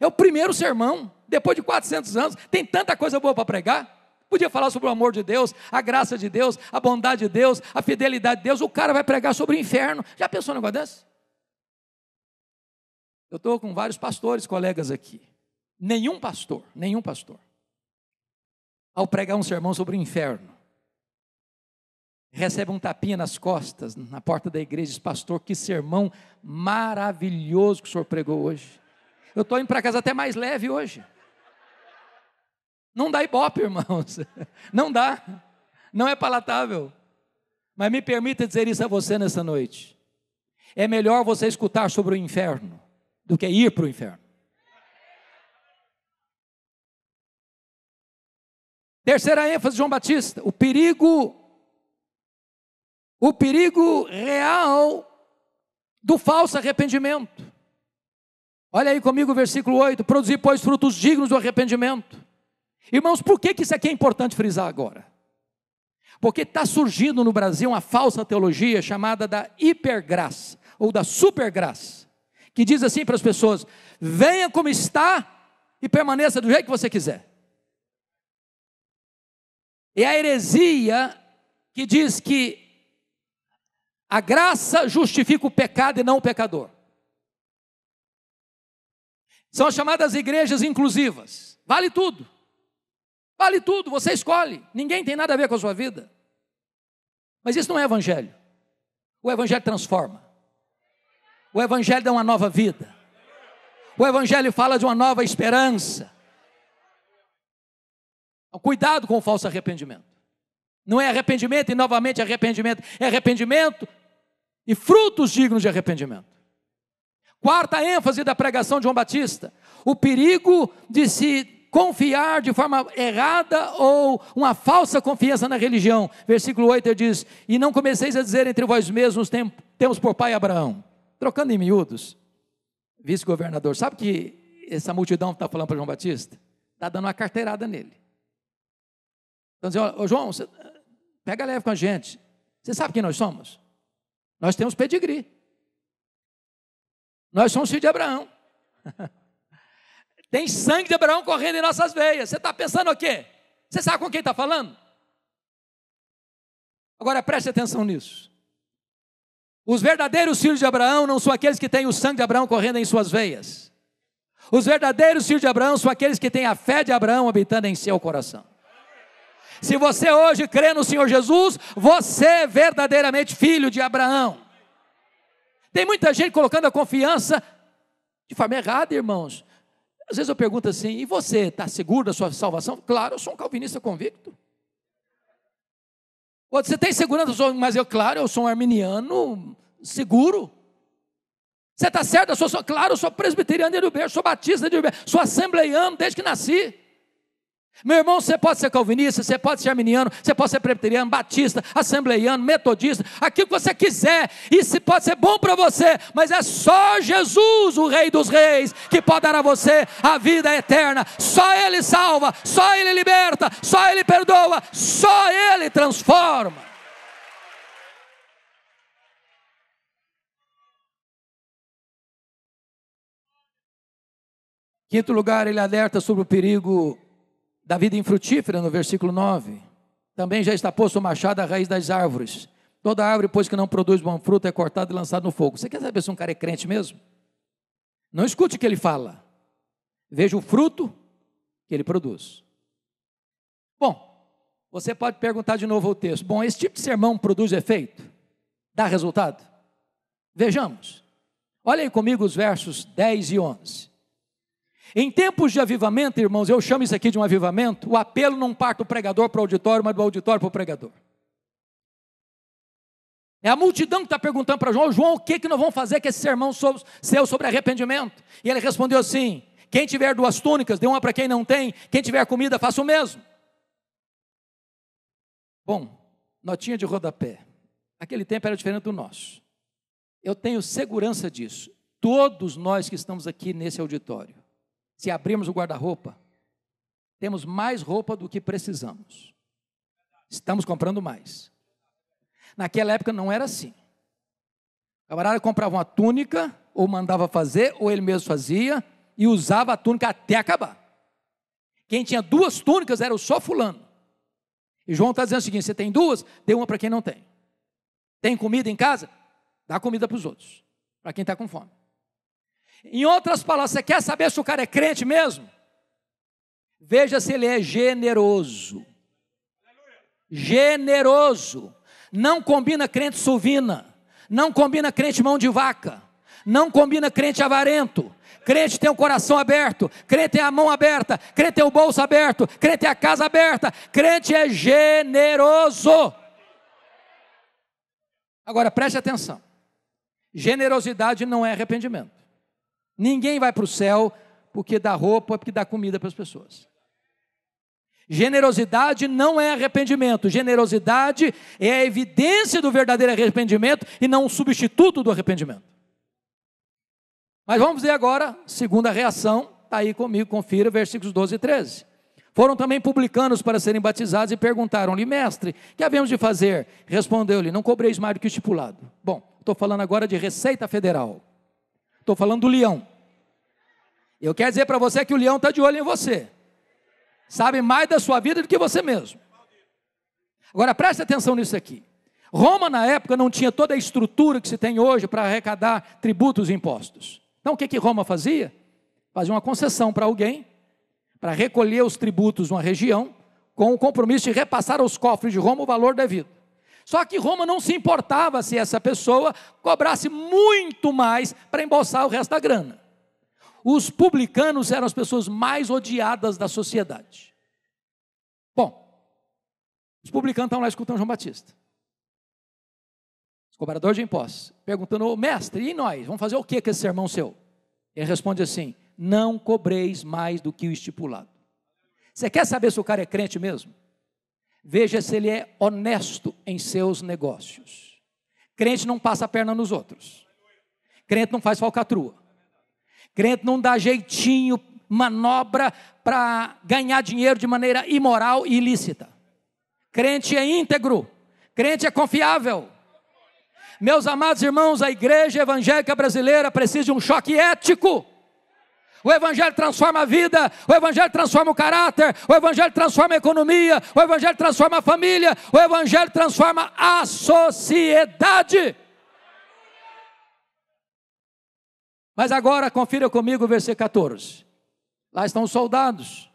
É o primeiro sermão, depois de 400 anos, tem tanta coisa boa para pregar. Podia falar sobre o amor de Deus, a graça de Deus, a bondade de Deus, a fidelidade de Deus. O cara vai pregar sobre o inferno. Já pensou num negócio desse? Eu estou com vários pastores, colegas aqui. Nenhum pastor, nenhum pastor, ao pregar um sermão sobre o inferno, recebe um tapinha nas costas, na porta da igreja, diz, pastor, que sermão maravilhoso que o senhor pregou hoje. Eu estou indo para casa até mais leve hoje. Não dá ibope, *laughs* irmãos. Não dá. Não é palatável. Mas me permita dizer isso a você nessa noite. É melhor você escutar sobre o inferno do que ir para o inferno. Terceira ênfase de João Batista: o perigo o perigo real do falso arrependimento. Olha aí comigo o versículo 8: produzir, pois, frutos dignos do arrependimento. Irmãos, por que, que isso aqui é importante frisar agora? Porque está surgindo no Brasil uma falsa teologia chamada da hipergraça ou da supergraça, que diz assim para as pessoas: venha como está e permaneça do jeito que você quiser. É a heresia que diz que a graça justifica o pecado e não o pecador. São as chamadas igrejas inclusivas. Vale tudo. Vale tudo, você escolhe. Ninguém tem nada a ver com a sua vida. Mas isso não é evangelho. O evangelho transforma. O evangelho dá uma nova vida. O evangelho fala de uma nova esperança. Cuidado com o falso arrependimento. Não é arrependimento e novamente arrependimento, é arrependimento e frutos dignos de arrependimento. Quarta ênfase da pregação de João Batista: o perigo de se confiar de forma errada ou uma falsa confiança na religião. Versículo 8 ele diz: E não comeceis a dizer entre vós mesmos: temos por pai Abraão. Trocando em miúdos, vice-governador, sabe que essa multidão está falando para João Batista? Está dando uma carteirada nele. Então, dizendo, João, você, Pega leve com a gente. Você sabe quem nós somos? Nós temos pedigree. Nós somos filhos de Abraão. *laughs* Tem sangue de Abraão correndo em nossas veias. Você está pensando o quê? Você sabe com quem está falando? Agora preste atenção nisso. Os verdadeiros filhos de Abraão não são aqueles que têm o sangue de Abraão correndo em suas veias. Os verdadeiros filhos de Abraão são aqueles que têm a fé de Abraão habitando em seu coração. Se você hoje crê no Senhor Jesus, você é verdadeiramente filho de Abraão. Tem muita gente colocando a confiança de forma errada, irmãos. Às vezes eu pergunto assim: e você está seguro da sua salvação? Claro, eu sou um calvinista convicto. Você tem segurança, mas eu, claro, eu sou um arminiano seguro. Você está certo? Eu sou, claro, eu sou presbiteriano de Uber, sou batista de Uber, sou assembleiano desde que nasci. Meu irmão, você pode ser calvinista, você pode ser arminiano, você pode ser presbiteriano, batista, assembleiano, metodista, aquilo que você quiser, isso pode ser bom para você, mas é só Jesus, o Rei dos Reis, que pode dar a você a vida eterna. Só Ele salva, só Ele liberta, só Ele perdoa, só Ele transforma. Quinto lugar, ele alerta sobre o perigo da vida infrutífera, no versículo 9. Também já está posto o machado à raiz das árvores. Toda árvore, pois que não produz bom fruto, é cortada e lançada no fogo. Você quer saber se um cara é crente mesmo? Não escute o que ele fala. Veja o fruto que ele produz. Bom, você pode perguntar de novo o texto. Bom, esse tipo de sermão produz efeito? Dá resultado? Vejamos. Olhem comigo os versos 10 e 11. Em tempos de avivamento, irmãos, eu chamo isso aqui de um avivamento, o apelo não parte do pregador para o auditório, mas do auditório para o pregador. É a multidão que está perguntando para João, João, o que, que nós vamos fazer com esse sermão sobre, seu sobre arrependimento? E ele respondeu assim: quem tiver duas túnicas, dê uma para quem não tem, quem tiver comida, faça o mesmo. Bom, notinha de rodapé. Aquele tempo era diferente do nosso. Eu tenho segurança disso. Todos nós que estamos aqui nesse auditório se abrirmos o guarda-roupa, temos mais roupa do que precisamos. Estamos comprando mais. Naquela época não era assim. O camarada comprava uma túnica, ou mandava fazer, ou ele mesmo fazia, e usava a túnica até acabar. Quem tinha duas túnicas era o só fulano. E João está dizendo o seguinte: você tem duas, dê uma para quem não tem. Tem comida em casa? Dá comida para os outros, para quem está com fome. Em outras palavras, você quer saber se o cara é crente mesmo? Veja se ele é generoso. Generoso. Não combina crente suvina. Não combina crente mão de vaca. Não combina crente avarento. Crente tem o coração aberto, crente tem a mão aberta, crente tem o bolso aberto, crente tem a casa aberta, crente é generoso. Agora preste atenção: generosidade não é arrependimento. Ninguém vai para o céu porque dá roupa, porque dá comida para as pessoas. Generosidade não é arrependimento, generosidade é a evidência do verdadeiro arrependimento e não um substituto do arrependimento. Mas vamos ver agora, segunda reação, está aí comigo, confira versículos 12 e 13. Foram também publicanos para serem batizados e perguntaram-lhe, mestre, que havemos de fazer? Respondeu-lhe, não cobreis mais do que estipulado. Bom, estou falando agora de Receita Federal. Estou falando do leão. Eu quero dizer para você que o leão está de olho em você. Sabe mais da sua vida do que você mesmo. Agora preste atenção nisso aqui. Roma, na época, não tinha toda a estrutura que se tem hoje para arrecadar tributos e impostos. Então, o que, que Roma fazia? Fazia uma concessão para alguém, para recolher os tributos de uma região, com o compromisso de repassar aos cofres de Roma o valor devido. Só que Roma não se importava se essa pessoa cobrasse muito mais para embolsar o resto da grana. Os publicanos eram as pessoas mais odiadas da sociedade. Bom, os publicanos estão lá escutando João Batista. Os cobradores de impostos, perguntando, oh, mestre, e nós? Vamos fazer o que com esse sermão seu? Ele responde assim: não cobreis mais do que o estipulado. Você quer saber se o cara é crente mesmo? Veja se ele é honesto em seus negócios. Crente não passa a perna nos outros. Crente não faz falcatrua. Crente não dá jeitinho, manobra para ganhar dinheiro de maneira imoral e ilícita. Crente é íntegro. Crente é confiável. Meus amados irmãos, a igreja evangélica brasileira precisa de um choque ético o Evangelho transforma a vida, o Evangelho transforma o caráter, o Evangelho transforma a economia, o Evangelho transforma a família, o Evangelho transforma a sociedade. Mas agora confira comigo o versículo 14. Lá estão os soldados.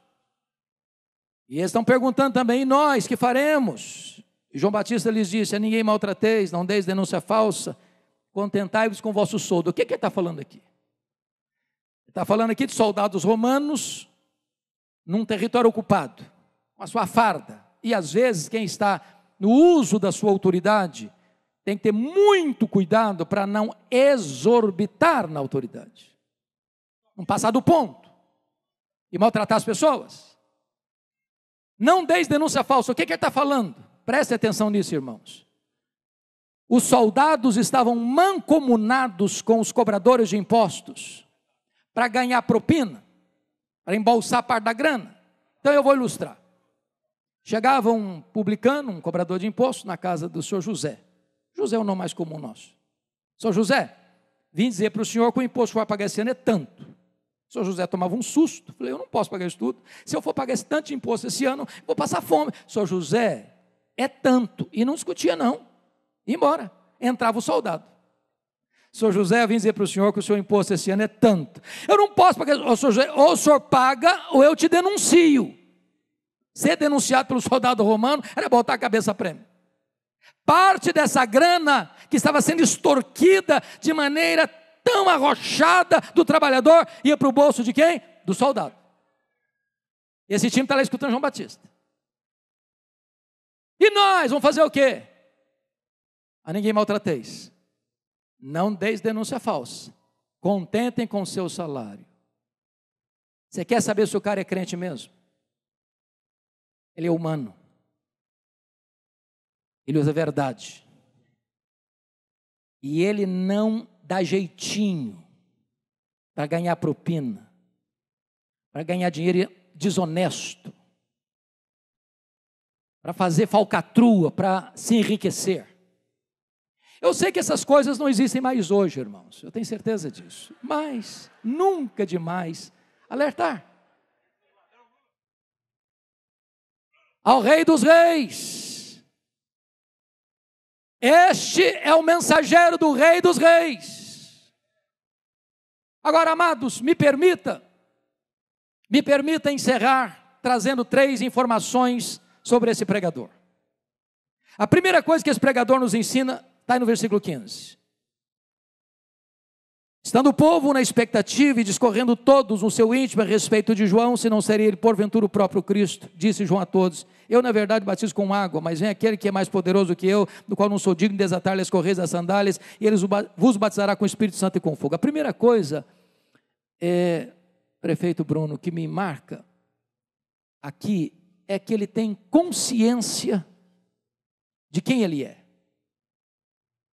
E eles estão perguntando também: e nós que faremos? E João Batista lhes disse: a ninguém maltrateis, não deis denúncia falsa, contentai-vos com vosso soldo. O que, que ele está falando aqui? Está falando aqui de soldados romanos num território ocupado, com a sua farda. E às vezes quem está no uso da sua autoridade tem que ter muito cuidado para não exorbitar na autoridade, não passar do ponto e maltratar as pessoas. Não deis denúncia falsa. O que, é que ele está falando? Preste atenção nisso, irmãos. Os soldados estavam mancomunados com os cobradores de impostos para ganhar propina, para embolsar parte da grana. Então eu vou ilustrar. Chegava um publicano, um cobrador de imposto, na casa do senhor José. José é o nome mais comum nosso. Senhor José, vim dizer para o senhor que o imposto que vai pagar esse ano é tanto. O senhor José tomava um susto. Falei, eu não posso pagar isso tudo. Se eu for pagar esse tanto de imposto esse ano, vou passar fome. Senhor José, é tanto. E não discutia, não. Ia embora. Entrava o soldado. Senhor José, eu vim dizer para o senhor que o seu imposto esse ano é tanto. Eu não posso, porque ou o senhor, José, ou o senhor paga ou eu te denuncio. Ser denunciado pelo soldado romano era botar a cabeça a prêmio. Parte dessa grana que estava sendo extorquida de maneira tão arrochada do trabalhador ia para o bolso de quem? Do soldado. Esse time está lá escutando João Batista. E nós vamos fazer o quê? A ah, ninguém maltrateis não deis denúncia falsa. Contentem com seu salário. Você quer saber se o cara é crente mesmo? Ele é humano. Ele usa a verdade. E ele não dá jeitinho para ganhar propina, para ganhar dinheiro desonesto, para fazer falcatrua, para se enriquecer. Eu sei que essas coisas não existem mais hoje, irmãos, eu tenho certeza disso. Mas nunca demais alertar. Ao Rei dos Reis. Este é o mensageiro do Rei dos Reis. Agora, amados, me permita, me permita encerrar trazendo três informações sobre esse pregador. A primeira coisa que esse pregador nos ensina Está aí no versículo 15. Estando o povo na expectativa e discorrendo todos no seu íntimo a respeito de João, se não seria ele porventura o próprio Cristo, disse João a todos: Eu, na verdade, batizo com água, mas vem aquele que é mais poderoso que eu, do qual não sou digno de desatar-lhe as correias das sandálias, e ele vos batizará com o Espírito Santo e com fogo. A primeira coisa, é, prefeito Bruno, que me marca aqui é que ele tem consciência de quem ele é.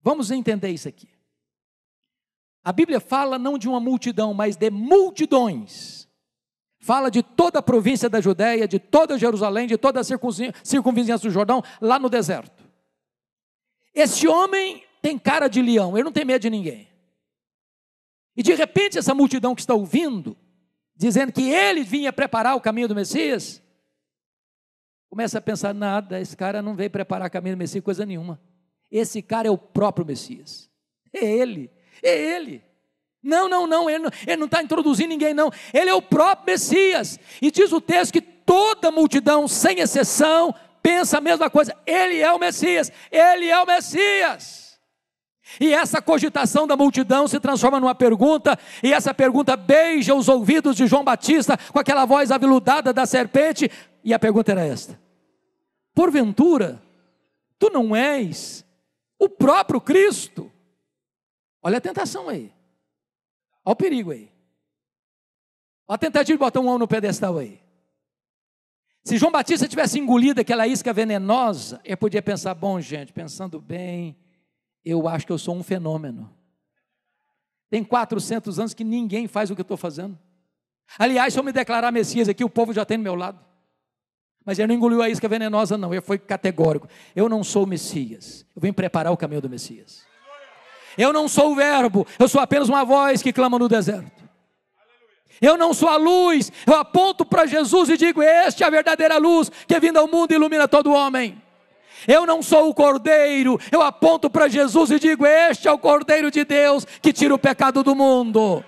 Vamos entender isso aqui. A Bíblia fala não de uma multidão, mas de multidões. Fala de toda a província da Judéia, de toda Jerusalém, de toda a circunvizinhança do Jordão, lá no deserto. Esse homem tem cara de leão, ele não tem medo de ninguém. E de repente, essa multidão que está ouvindo, dizendo que ele vinha preparar o caminho do Messias, começa a pensar: nada, esse cara não veio preparar o caminho do Messias, coisa nenhuma. Esse cara é o próprio Messias. É ele, é ele. Não, não, não, ele não está introduzindo ninguém, não. Ele é o próprio Messias. E diz o texto que toda multidão, sem exceção, pensa a mesma coisa. Ele é o Messias, ele é o Messias. E essa cogitação da multidão se transforma numa pergunta, e essa pergunta beija os ouvidos de João Batista com aquela voz aveludada da serpente. E a pergunta era esta: Porventura, tu não és o próprio Cristo. Olha a tentação aí. Olha o perigo aí. Olha a tentativa de botar um homem no pedestal aí. Se João Batista tivesse engolido aquela isca venenosa, ele podia pensar: bom, gente, pensando bem, eu acho que eu sou um fenômeno. Tem 400 anos que ninguém faz o que eu estou fazendo. Aliás, se eu me declarar Messias aqui, o povo já tem do meu lado. Mas ele não engoliu a isca venenosa, não. Ele foi categórico. Eu não sou o Messias. Eu vim preparar o caminho do Messias. Eu não sou o Verbo. Eu sou apenas uma voz que clama no deserto. Eu não sou a luz. Eu aponto para Jesus e digo: Este é a verdadeira luz que é vindo ao mundo e ilumina todo homem. Eu não sou o cordeiro. Eu aponto para Jesus e digo: Este é o cordeiro de Deus que tira o pecado do mundo.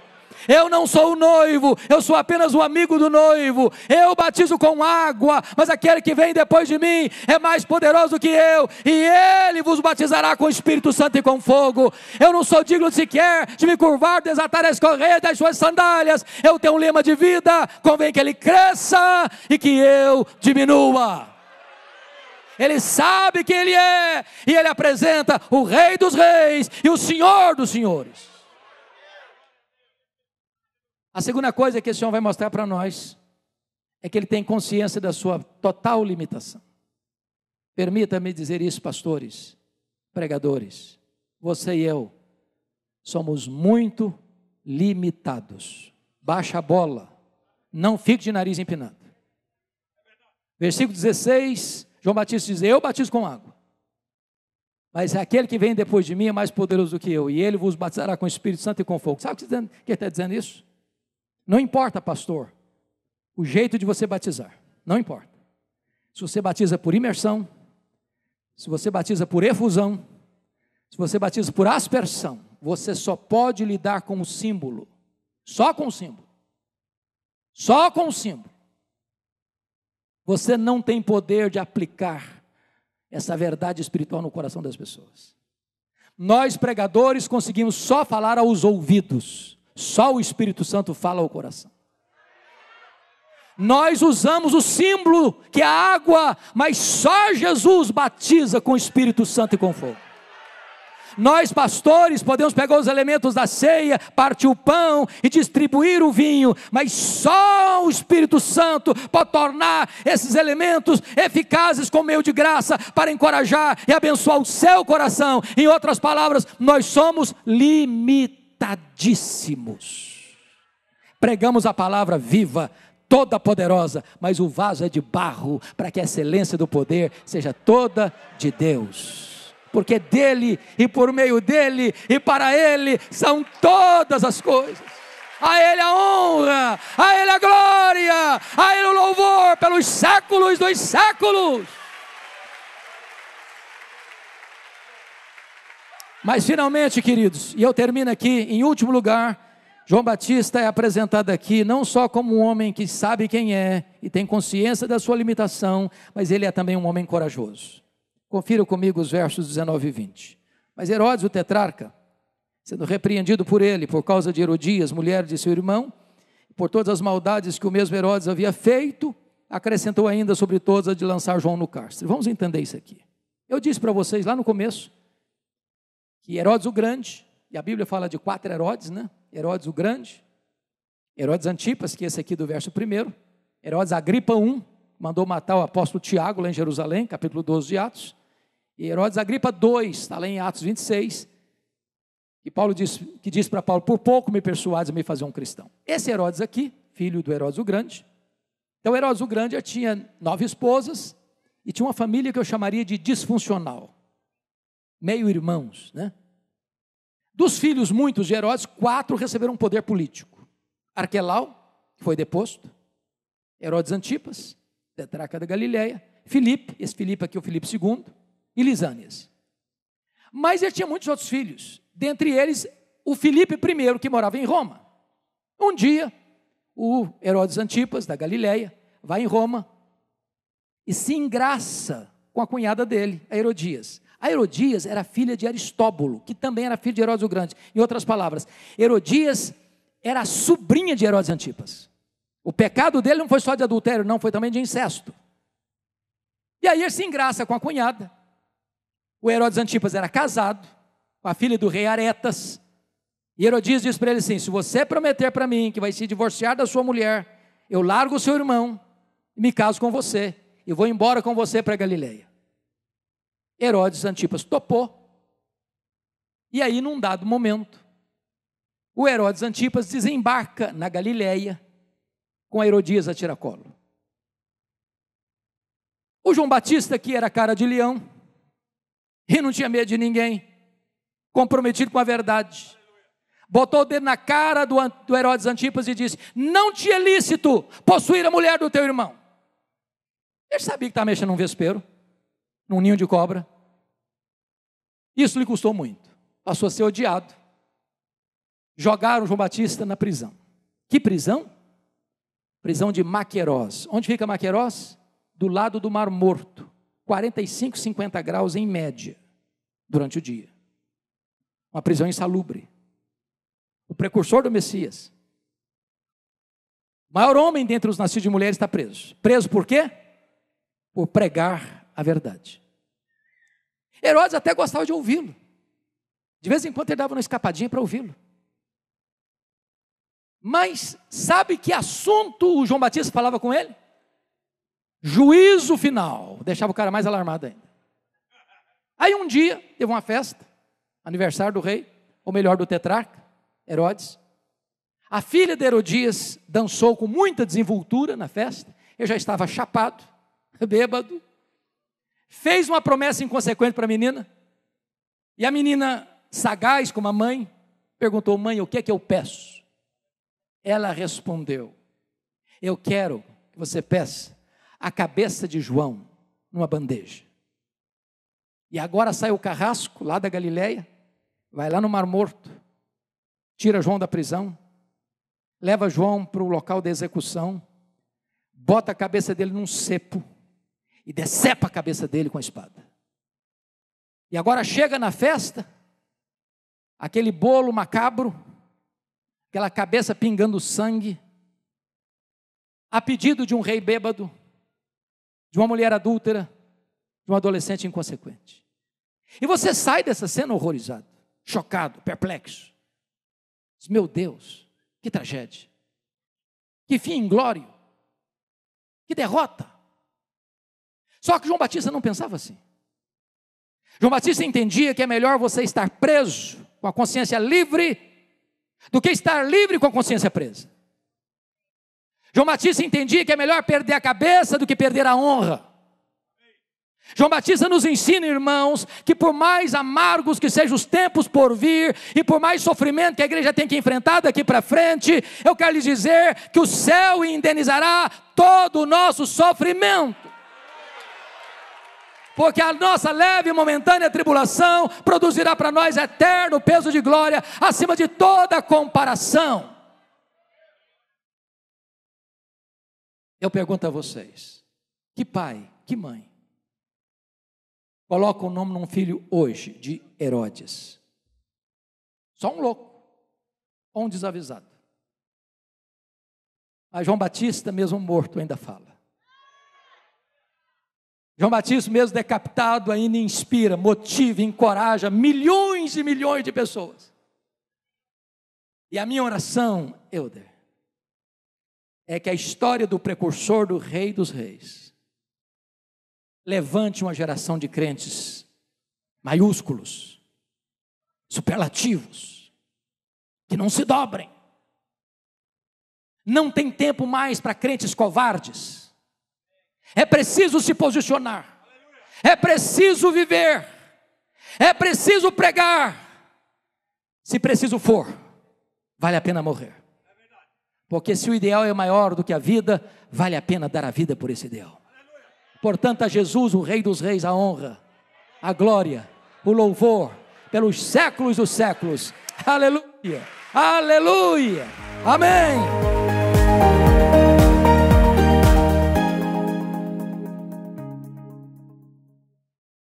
Eu não sou o noivo, eu sou apenas o amigo do noivo. Eu batizo com água, mas aquele que vem depois de mim é mais poderoso que eu, e ele vos batizará com o Espírito Santo e com fogo. Eu não sou digno sequer de me curvar, desatar as correias das suas sandálias. Eu tenho um lema de vida, convém que ele cresça e que eu diminua. Ele sabe quem ele é, e ele apresenta o Rei dos Reis e o Senhor dos Senhores. A segunda coisa que esse Senhor vai mostrar para nós é que ele tem consciência da sua total limitação. Permita-me dizer isso, pastores, pregadores. Você e eu somos muito limitados. Baixa a bola. Não fique de nariz empinado. Versículo 16, João Batista diz: Eu batizo com água. Mas é aquele que vem depois de mim é mais poderoso do que eu, e ele vos batizará com o Espírito Santo e com fogo. Sabe o que ele está tá dizendo isso? Não importa, pastor, o jeito de você batizar, não importa. Se você batiza por imersão, se você batiza por efusão, se você batiza por aspersão, você só pode lidar com o símbolo, só com o símbolo. Só com o símbolo. Você não tem poder de aplicar essa verdade espiritual no coração das pessoas. Nós pregadores conseguimos só falar aos ouvidos. Só o Espírito Santo fala ao coração. Nós usamos o símbolo que é a água, mas só Jesus batiza com o Espírito Santo e com fogo. Nós, pastores, podemos pegar os elementos da ceia, partir o pão e distribuir o vinho, mas só o Espírito Santo pode tornar esses elementos eficazes como meio de graça para encorajar e abençoar o seu coração. Em outras palavras, nós somos limitados limitadíssimos. Pregamos a palavra viva, toda poderosa, mas o vaso é de barro para que a excelência do poder seja toda de Deus. Porque dele e por meio dele e para ele são todas as coisas. A ele a honra, a ele a glória, a ele o louvor pelos séculos dos séculos. Mas finalmente, queridos, e eu termino aqui, em último lugar, João Batista é apresentado aqui não só como um homem que sabe quem é e tem consciência da sua limitação, mas ele é também um homem corajoso. Confira comigo os versos 19 e 20. Mas Herodes, o tetrarca, sendo repreendido por ele por causa de Herodias, mulher de seu irmão, por todas as maldades que o mesmo Herodes havia feito, acrescentou ainda sobre todas a de lançar João no cárcere. Vamos entender isso aqui. Eu disse para vocês lá no começo que Herodes o Grande, e a Bíblia fala de quatro Herodes, né? Herodes o Grande, Herodes Antipas, que é esse aqui do verso 1, Herodes Agripa I, mandou matar o apóstolo Tiago lá em Jerusalém, capítulo 12 de Atos, e Herodes Agripa II, está lá em Atos 26, que Paulo diz, que diz para Paulo, por pouco me persuades a me fazer um cristão. Esse Herodes aqui, filho do Herodes o Grande, então Herodes o Grande tinha nove esposas e tinha uma família que eu chamaria de disfuncional meio-irmãos, né? Dos filhos muitos de Herodes, quatro receberam poder político. Arquelau, que foi deposto, Herodes Antipas, tetraca da Galileia, Filipe, esse Filipe aqui é o Filipe II, e Lisânias. Mas ele tinha muitos outros filhos, dentre eles o Filipe I, que morava em Roma. Um dia, o Herodes Antipas, da Galileia, vai em Roma e se engraça com a cunhada dele, a Herodias. A Herodias era filha de Aristóbulo, que também era filho de Herodes o Grande. Em outras palavras, Herodias era a sobrinha de Herodes Antipas. O pecado dele não foi só de adultério, não, foi também de incesto. E aí ele assim, se engraça com a cunhada. O Herodes Antipas era casado com a filha do rei Aretas. E Herodias diz para ele assim: Se você prometer para mim que vai se divorciar da sua mulher, eu largo o seu irmão e me caso com você. E vou embora com você para Galileia. Herodes Antipas topou. E aí, num dado momento, o Herodes Antipas desembarca na Galileia com a Herodias a tiracolo. O João Batista, que era cara de leão, e não tinha medo de ninguém, comprometido com a verdade, botou o dedo na cara do, do Herodes Antipas e disse: Não te é lícito possuir a mulher do teu irmão. Ele sabia que estava mexendo num vespeiro num ninho de cobra. Isso lhe custou muito. Passou a ser odiado. Jogaram João Batista na prisão. Que prisão? Prisão de Maqueros. Onde fica Maqueros? Do lado do Mar Morto. 45, 50 graus em média durante o dia. Uma prisão insalubre. O precursor do Messias. O maior homem dentre os nascidos de mulheres está preso. Preso por quê? Por pregar a verdade. Herodes até gostava de ouvi-lo. De vez em quando ele dava uma escapadinha para ouvi-lo. Mas sabe que assunto o João Batista falava com ele? Juízo final. Deixava o cara mais alarmado ainda. Aí um dia, teve uma festa, aniversário do rei, ou melhor, do tetrarca, Herodes. A filha de Herodias dançou com muita desenvoltura na festa. Eu já estava chapado, *laughs* bêbado, fez uma promessa inconsequente para a menina, e a menina, sagaz como a mãe, perguntou: Mãe, o que é que eu peço? Ela respondeu: Eu quero que você peça a cabeça de João numa bandeja. E agora sai o carrasco lá da Galileia, vai lá no Mar Morto, tira João da prisão, leva João para o local da execução, bota a cabeça dele num cepo e decepa a cabeça dele com a espada. E agora chega na festa, aquele bolo macabro, aquela cabeça pingando sangue, a pedido de um rei bêbado, de uma mulher adúltera, de um adolescente inconsequente. E você sai dessa cena horrorizado, chocado, perplexo. Meu Deus, que tragédia, que fim inglório, que derrota. Só que João Batista não pensava assim. João Batista entendia que é melhor você estar preso com a consciência livre do que estar livre com a consciência presa. João Batista entendia que é melhor perder a cabeça do que perder a honra. João Batista nos ensina, irmãos, que por mais amargos que sejam os tempos por vir, e por mais sofrimento que a igreja tem que enfrentar daqui para frente, eu quero lhes dizer que o céu indenizará todo o nosso sofrimento. Porque a nossa leve e momentânea tribulação produzirá para nós eterno peso de glória acima de toda comparação. Eu pergunto a vocês: que pai, que mãe, coloca o nome num filho hoje de Herodes? Só um louco ou um desavisado. Mas João Batista, mesmo morto, ainda fala. João Batista, mesmo decapitado, ainda inspira, motiva, encoraja milhões e milhões de pessoas. E a minha oração, Euder, é que a história do precursor do Rei dos Reis levante uma geração de crentes maiúsculos, superlativos, que não se dobrem. Não tem tempo mais para crentes covardes é preciso se posicionar. É preciso viver. É preciso pregar. Se preciso for, vale a pena morrer. Porque se o ideal é maior do que a vida, vale a pena dar a vida por esse ideal. Portanto, a Jesus, o Rei dos Reis, a honra, a glória, o louvor pelos séculos dos séculos. Aleluia! Aleluia! Amém!